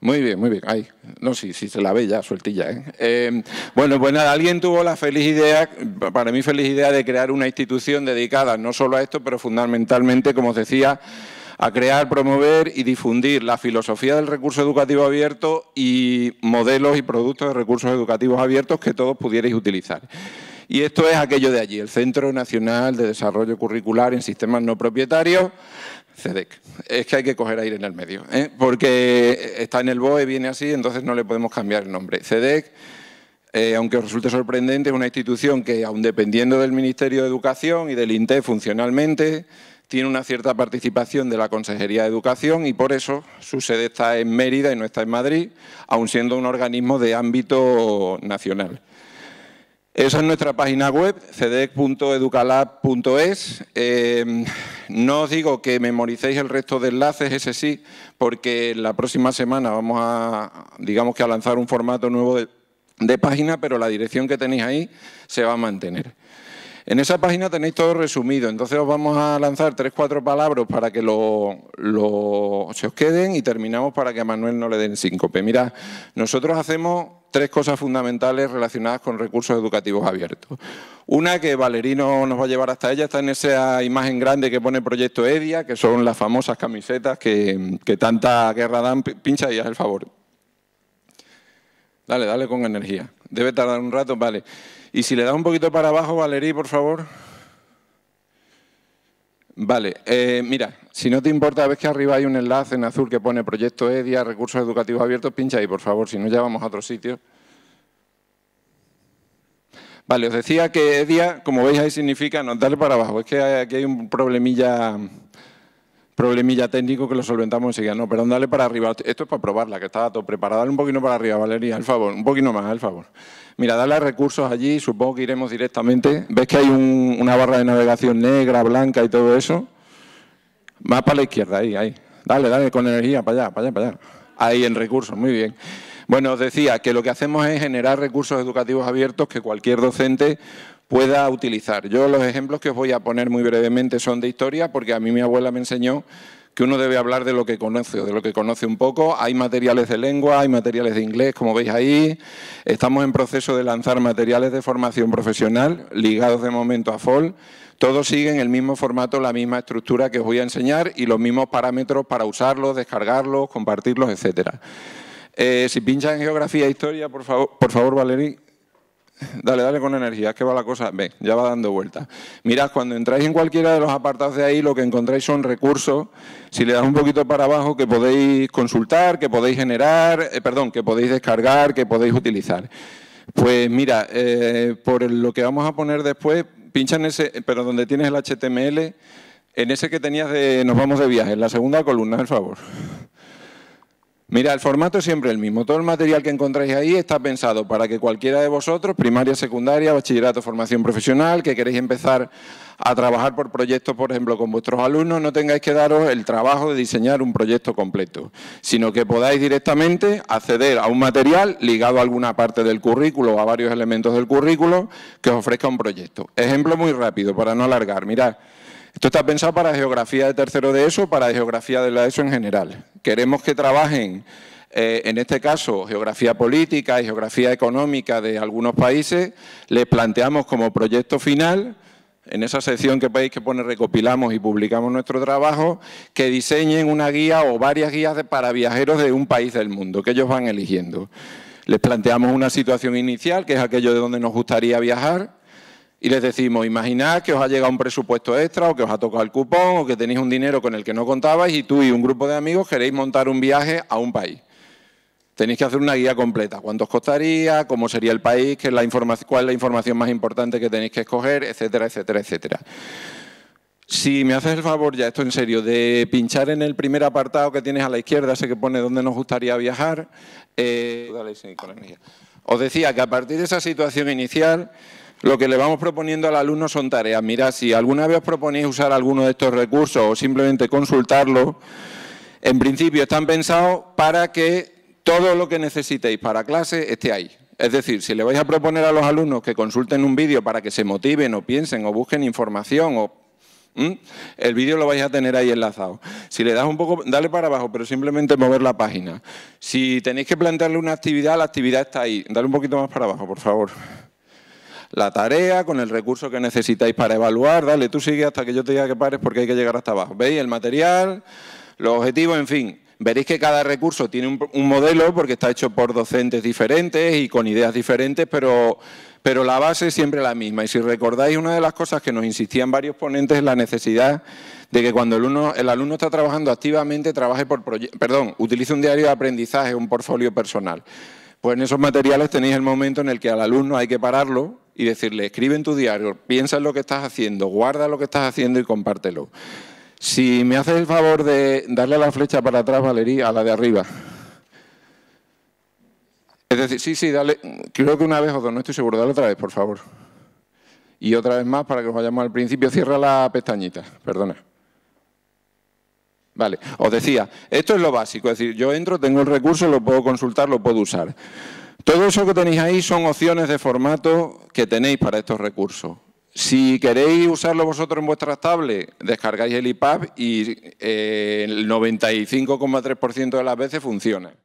Muy bien, muy bien. Ay, no, sí, sí, se la ve ya, sueltilla. ¿eh? ¿eh? bueno, pues nada, alguien tuvo la feliz idea, para mí feliz idea, de crear una institución dedicada no solo a esto, pero fundamentalmente, como os decía, a crear, promover y difundir la filosofía del recurso educativo abierto y modelos y productos de recursos educativos abiertos que todos pudierais utilizar. Y esto es aquello de allí, el Centro Nacional de Desarrollo Curricular en Sistemas No Propietarios, CEDEC. Es que hay que coger aire en el medio, ¿eh? porque está en el BOE, viene así, entonces no le podemos cambiar el nombre. CEDEC, eh, aunque resulte sorprendente, es una institución que, aun dependiendo del Ministerio de Educación y del INTE funcionalmente, tiene una cierta participación de la Consejería de Educación y por eso su sede está en Mérida y no está en Madrid, aun siendo un organismo de ámbito nacional. Esa es nuestra página web, cdec.educalab.es. Em, no os digo que memoricéis el resto de enlaces, ese sí, porque la próxima semana vamos a, digamos que a lanzar un formato nuevo de, página, pero la dirección que tenéis ahí se va a mantener. En esa página tenéis todo resumido, entonces os vamos a lanzar tres, cuatro palabras para que lo, se os queden y terminamos para que a Manuel no le den síncope. Mirad, nosotros hacemos tres cosas fundamentales relacionadas con recursos educativos abiertos. Una que Valerino nos va a llevar hasta ella está en esa imagen grande que pone Proyecto EDIA, que son las famosas camisetas que, que tanta guerra dan. Pincha y haz el favor. Dale, dale con energía. Debe tardar un rato, vale. Y si le da un poquito para abajo, Valerí, por favor. Vale, eh, mira, si no te importa, ves que arriba hay un enlace en azul que pone Proyecto EDIA, Recursos Educativos Abiertos, pincha ahí, por favor, si no ya vamos a otro sitio. Vale, os decía que EDIA, como veis ahí significa, no, dale para abajo, es que aquí hay un problemilla problemilla técnico que lo solventamos enseguida. No, perdón, dale para arriba. Esto es para probarla, que está todo preparado. Dale un poquito para arriba, Valeria, al favor. Un poquito más, al favor. Mira, dale a recursos allí. Supongo que iremos directamente. ¿Ves que hay una barra de navegación negra, blanca y todo eso? Más para la izquierda, ahí, ahí. Dale, dale, con energía, para allá, para allá, para allá. Ahí, en recursos, muy bien. Bueno, os decía que lo que hacemos es generar recursos educativos abiertos que cualquier docente pueda utilizar. Yo los ejemplos que os voy a poner muy brevemente son de historia, porque a mí mi abuela me enseñó que uno debe hablar de lo que conoce, de lo que conoce un poco. Hay materiales de lengua, hay materiales de inglés, como veis ahí. Estamos en proceso de lanzar materiales de formación profesional, ligados de momento a FOL. Todos siguen el mismo formato, la misma estructura que os voy a enseñar y los mismos parámetros para usarlos, descargarlos, compartirlos, etcétera. Eh, si pinchan en geografía e historia, por favor, por favor Dale, dale con energía, que va la cosa, ve, ya va dando vuelta. Mirad, cuando entráis en cualquiera de los apartados de ahí, lo que encontráis son recursos, si le das un poquito para abajo, que podéis consultar, que podéis generar, eh, perdón, que podéis descargar, que podéis utilizar. Pues mira, eh, por lo que vamos a poner después, pincha en ese, eh, pero donde tienes el HTML, en ese que tenías de nos vamos de viaje, en la segunda columna, por favor. Mira, el formato es siempre el mismo. Todo el material que encontráis ahí está pensado para que cualquiera de vosotros, primaria, secundaria, bachillerato, formación profesional, que queréis empezar a trabajar por proyectos, por ejemplo, con vuestros alumnos, no tengáis que daros el trabajo de diseñar un proyecto completo, sino que podáis directamente acceder a un material ligado a alguna parte del currículo o a varios elementos del currículo que os ofrezca un proyecto. Ejemplo muy rápido, para no alargar. Mirad, esto está pensado para geografía de tercero de ESO, para geografía de la ESO en general. Queremos que trabajen, eh, en este caso, geografía política y geografía económica de algunos países. Les planteamos como proyecto final, en esa sección que país que pone recopilamos y publicamos nuestro trabajo, que diseñen una guía o varias guías para viajeros de un país del mundo, que ellos van eligiendo. Les planteamos una situación inicial, que es aquello de donde nos gustaría viajar, y les decimos, imaginad que os ha llegado un presupuesto extra o que os ha tocado el cupón o que tenéis un dinero con el que no contabais y tú y un grupo de amigos queréis montar un viaje a un país. Tenéis que hacer una guía completa, cuánto os costaría, cómo sería el país, cuál es la información más importante que tenéis que escoger, etcétera, etcétera, etcétera. Si me haces el favor, ya esto en serio, de pinchar en el primer apartado que tienes a la izquierda, ese que pone dónde nos gustaría viajar, eh, os decía que a partir de esa situación inicial lo que le vamos proponiendo al alumno son tareas. Mira, si alguna vez os proponéis usar alguno de estos recursos o simplemente consultarlos, en principio están pensados para que todo lo que necesitéis para clase esté ahí. Es decir, si le vais a proponer a los alumnos que consulten un vídeo para que se motiven o piensen o busquen información o el vídeo lo vais a tener ahí enlazado. Si le das un poco, dale para abajo, pero simplemente mover la página. Si tenéis que plantearle una actividad, la actividad está ahí. Dale un poquito más para abajo, por favor la tarea con el recurso que necesitáis para evaluar. Dale, tú sigue hasta que yo te diga que pares porque hay que llegar hasta abajo. ¿Veis? El material, los objetivos, en fin. Veréis que cada recurso tiene un, modelo porque está hecho por docentes diferentes y con ideas diferentes, pero, pero la base es siempre la misma. Y si recordáis, una de las cosas que nos insistían varios ponentes es la necesidad de que cuando el alumno, el alumno está trabajando activamente, trabaje por perdón, utilice un diario de aprendizaje, un portfolio personal. Pues en esos materiales tenéis el momento en el que al alumno hay que pararlo y decirle, escribe en tu diario, piensa en lo que estás haciendo, guarda lo que estás haciendo y compártelo. Si me haces el favor de darle la flecha para atrás, Valeria, a la de arriba. Es decir, sí, sí, dale, creo que una vez o dos, no estoy seguro, dale otra vez, por favor. Y otra vez más, para que os vayamos al principio, cierra la pestañita, perdona. Vale, os decía, esto es lo básico, es decir, yo entro, tengo el recurso, lo puedo consultar, lo puedo usar. Todo eso que tenéis ahí son opciones de formato que tenéis para estos recursos. Si queréis usarlo vosotros en vuestras tablets, descargáis el IPAP y eh, el 95,3% de las veces funciona.